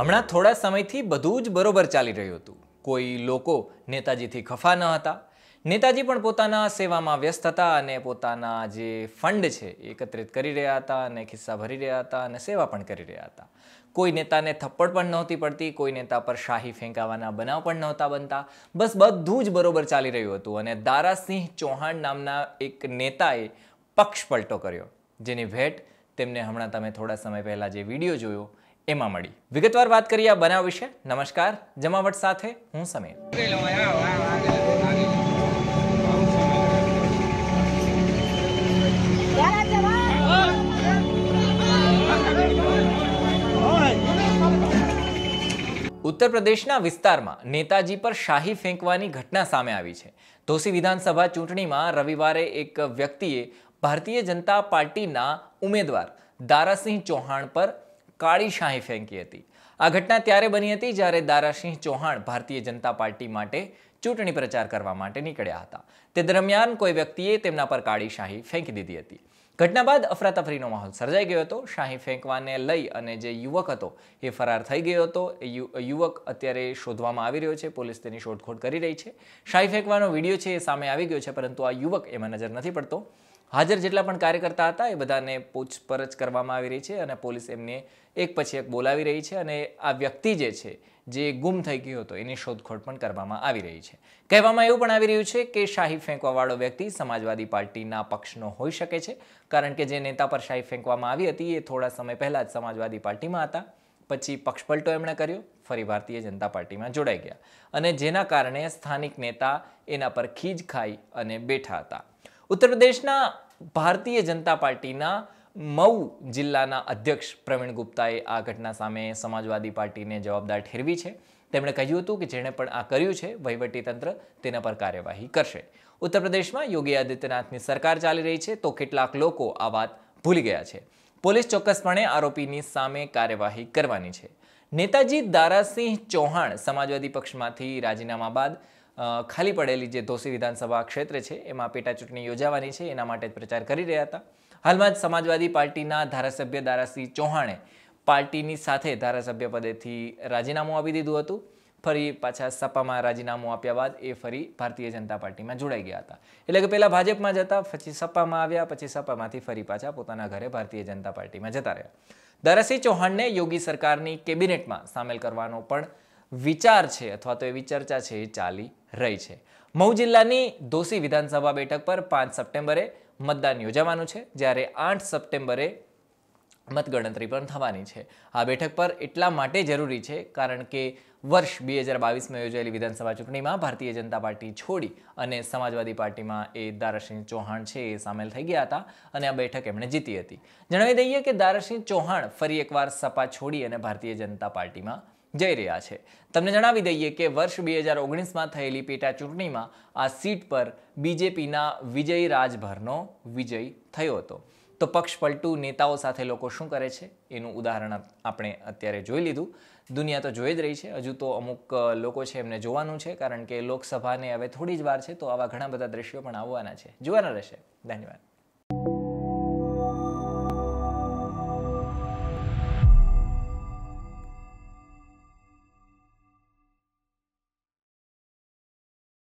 હમણાં થોડા સમયથી બધું જ બરોબર ચાલી રહ્યું હતું કોઈ લોકો નેતાજીથી ખફા ન હતા નેતાજી પણ પોતાના સેવામાં વ્યસ્ત હતા અને પોતાના જે ફંડ છે એકત્રિત કરી રહ્યા હતા અને ખિસ્સા ભરી રહ્યા હતા અને સેવા પણ કરી રહ્યા હતા કોઈ નેતાને થપ્પડ પણ નહોતી પડતી કોઈ નેતા પર શાહી ફેંકાવાના બનાવ પણ નહોતા બનતા બસ બધું જ બરોબર ચાલી રહ્યું હતું અને દારાસિંહ ચૌહાણ નામના એક નેતાએ પક્ષ પલટો કર્યો જેની ભેટ તેમને હમણાં તમે થોડા સમય પહેલાં જે વિડીયો જોયો એમાં મળી વિગતવાર વાત કરીએ આ બનાવ વિશે નમસ્કાર જમાવટ સાથે હું સમીર ઉત્તર પ્રદેશના વિસ્તારમાં નેતાજી પર શાહી ફેંકવાની ઘટના સામે આવી છે ધોસી વિધાનસભા ચૂંટણીમાં રવિવારે એક વ્યક્તિએ ભારતીય જનતા પાર્ટીના ઉમેદવાર દારાસિંહ ચૌહાણ પર કાળી શાહી ફેંકી હતી આ ઘટના ત્યારે બની હતી જ્યારે દારાસિંહ ચૌહાણ ભારતીય જનતા પાર્ટી માટે ચૂંટણી પ્રચાર કરવા માટે નીકળ્યા હતા તે દરમિયાન કોઈ વ્યક્તિએ તેમના પર કાળી શાહી ફેંકી દીધી હતી ઘટના બાદ અફરાતફરીનો માહોલ સર્જાઈ ગયો હતો શાહી ફેંકવાને લઈ અને જે યુવક હતો એ ફરાર થઈ ગયો હતો એ યુવક અત્યારે શોધવામાં આવી રહ્યો છે પોલીસ તેની શોધખોળ કરી રહી છે શાહી ફેંકવાનો વિડીયો છે એ સામે આવી ગયો છે પરંતુ આ યુવક એમાં નજર નથી પડતો હાજર જેટલા પણ કાર્યકર્તા હતા એ બધાને પૂછપરછ કરવામાં આવી રહી છે અને પોલીસ એમને એક પછી એક બોલાવી રહી છે અને આ વ્યક્તિ જે છે જે ગુમ થઈ ગયો હતો એની શોધખોળ પણ કરવામાં આવી રહી છે કહેવામાં એવું પણ આવી રહ્યું છે કે શાહી ફેંકવાવાળો વ્યક્તિ સમાજવાદી પાર્ટીના પક્ષનો હોઈ શકે છે કારણ કે જે નેતા પર શાહી ફેંકવામાં આવી હતી એ થોડા સમય પહેલાં જ સમાજવાદી પાર્ટીમાં હતા પછી પક્ષપલટો એમણે કર્યો ફરી ભારતીય જનતા પાર્ટીમાં જોડાઈ ગયા અને જેના કારણે સ્થાનિક નેતા એના પર ખીજ ખાઈ અને બેઠા હતા ઉત્તર પ્રદેશના ભારતીય જનતા પાર્ટીના મઉ જિલ્લાના અધ્યક્ષ પ્રવીણ ગુપ્તાએ આ ઘટના સામે સમાજવાદી પાર્ટીને જવાબદાર ઠેરવી છે તેમણે કહ્યું હતું કે જેણે પણ આ કર્યું છે વહીવટીતંત્ર તેના પર કાર્યવાહી કરશે ઉત્તર પ્રદેશમાં યોગી આદિત્યનાથની સરકાર ચાલી રહી છે તો કેટલાક લોકો આ વાત ભૂલી ગયા છે પોલીસ ચોક્કસપણે આરોપીની સામે કાર્યવાહી કરવાની છે નેતાજી દારાસિંહ ચૌહાણ સમાજવાદી પક્ષમાંથી રાજીનામા બાદ ખાલી પડેલી જે ધોસી વિધાનસભા ક્ષેત્ર છે એમાં પેટાચૂંટણી યોજાવાની છે એના માટે જ પ્રચાર કરી રહ્યા હતા હાલમાં જ સમાજવાદી પાર્ટીના ધારાસભ્ય દારાસિંહ ચૌહાણે પાર્ટીની સાથે ધારાસભ્ય પદેથી રાજીનામું આપી દીધું હતું ફરી પાછા સપામાં રાજીનામું આપ્યા બાદ એ ફરી ભારતીય જનતા પાર્ટીમાં જોડાઈ ગયા હતા એટલે કે પહેલાં ભાજપમાં જતા પછી સપામાં આવ્યા પછી સપામાંથી ફરી પાછા પોતાના ઘરે ભારતીય જનતા પાર્ટીમાં જતા રહ્યા દારાસિંહ ચૌહાણને યોગી સરકારની કેબિનેટમાં સામેલ કરવાનો પણ વિચાર છે અથવા તો એવી ચર્ચા છે એ ચાલી રહી છે મહુ જિલ્લાની દોશી વિધાનસભા બેઠક પર પાંચ સપ્ટેમ્બરે મતદાન યોજાવાનું છે જ્યારે આઠ સપ્ટેમ્બરે મતગણતરી પણ થવાની છે આ બેઠક પર એટલા માટે જરૂરી છે કારણ કે વર્ષ બે હજાર બાવીસમાં યોજાયેલી વિધાનસભા ચૂંટણીમાં ભારતીય જનતા પાર્ટી છોડી અને સમાજવાદી પાર્ટીમાં એ દારાસિંહ ચૌહાણ છે એ સામેલ થઈ ગયા હતા અને આ બેઠક એમણે જીતી હતી જણાવી દઈએ કે દારાસિંહ ચૌહાણ ફરી એકવાર સપા છોડી અને ભારતીય જનતા પાર્ટીમાં જઈ રહ્યા છે તમને જણાવી દઈએ કે વર્ષ બે હજાર ઓગણીસમાં થયેલી પેટા ચૂંટણીમાં આ સીટ પર બીજેપીના વિજય રાજભરનો વિજય થયો હતો તો પક્ષ પલટુ નેતાઓ સાથે લોકો શું કરે છે એનું ઉદાહરણ આપણે અત્યારે જોઈ લીધું દુનિયા તો જોઈ જ રહી છે હજુ તો અમુક લોકો છે એમને જોવાનું છે કારણ કે લોકસભાને હવે થોડી જ વાર છે તો આવા ઘણા બધા દ્રશ્યો પણ આવવાના છે જોવાના રહેશે ધન્યવાદ